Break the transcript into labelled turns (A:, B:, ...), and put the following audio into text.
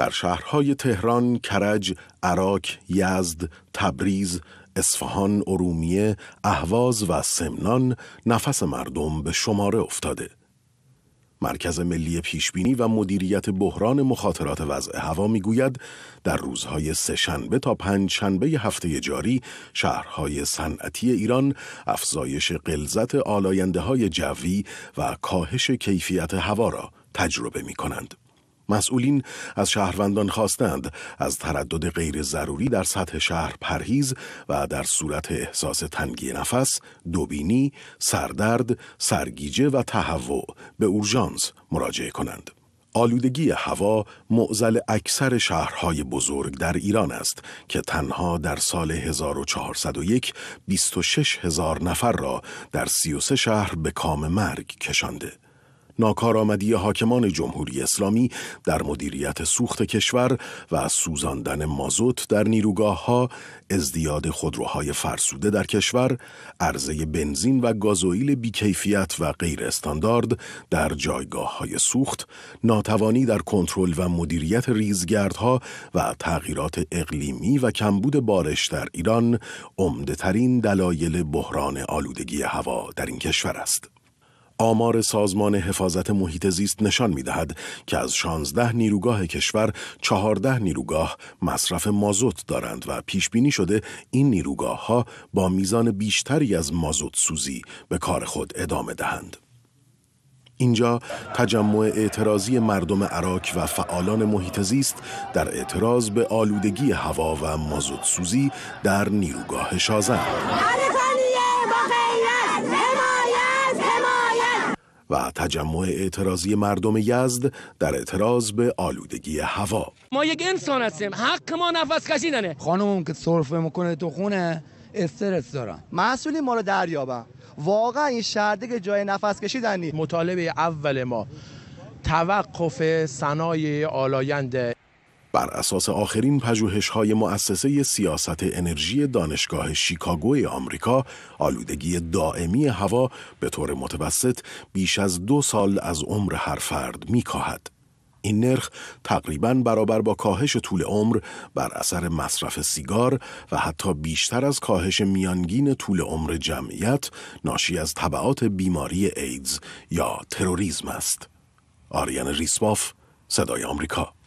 A: در شهرهای تهران، کرج، عراک، یزد، تبریز، اصفهان، ارومیه، اهواز و سمنان نفس مردم به شماره افتاده. مرکز ملی پیشبینی و مدیریت بحران مخاطرات وضع هوا میگوید در روزهای سه شنبه تا پنج شنبه هفته جاری شهرهای صنعتی ایران افزایش قلزت آلاینده های جوی و کاهش کیفیت هوا را تجربه می کنند. مسئولین از شهروندان خواستند از تردد غیر ضروری در سطح شهر پرهیز و در صورت احساس تنگی نفس، دوبینی، سردرد، سرگیجه و تهوع به اورژانس مراجعه کنند. آلودگی هوا معزل اکثر شهرهای بزرگ در ایران است که تنها در سال 1401 26 هزار نفر را در 33 شهر به کام مرگ کشانده. ناکارآمدی حاکمان جمهوری اسلامی در مدیریت سوخت کشور و سوزاندن مازوت در نیروگاه ها، ازدیاد خودروهای فرسوده در کشور، عرضه بنزین و گازوئیل بیکیفیت و غیر استاندارد در جایگاه های سوخت، ناتوانی در کنترل و مدیریت ریزگردها و تغییرات اقلیمی و کمبود بارش در ایران عمدهترین دلایل بحران آلودگی هوا در این کشور است. آمار سازمان حفاظت محیط زیست نشان می دهد که از 16 نیروگاه کشور 14 نیروگاه مصرف مازوت دارند و پیش بینی شده این نیروگاه ها با میزان بیشتری از مازوت سوزی به کار خود ادامه دهند. اینجا تجمع اعتراضی مردم عراق و فعالان محیط زیست در اعتراض به آلودگی هوا و مازوت سوزی در نیروگاه شازن و تجمع اعتراضی مردم یزد در اعتراض به آلودگی هوا ما یک انسان هستیم حق ما نفس کشیدنه خانم که صرفه میکنه تو خونه استرس دارم مسئولی ما رو دریابم واقعا این شهر دیگه جای نفس کشیدنی مطالبه اول ما توقف صنایع آلاینده بر اساس آخرین پژوهش های مؤسسه سیاست انرژی دانشگاه شیکاگو آمریکا آلودگی دائمی هوا به طور متوسط بیش از دو سال از عمر هر فرد می این نرخ تقریبا برابر با کاهش طول عمر بر اثر مصرف سیگار و حتی بیشتر از کاهش میانگین طول عمر جمعیت ناشی از طبعات بیماری ایدز یا تروریسم است. آریان ریسواف صدای آمریکا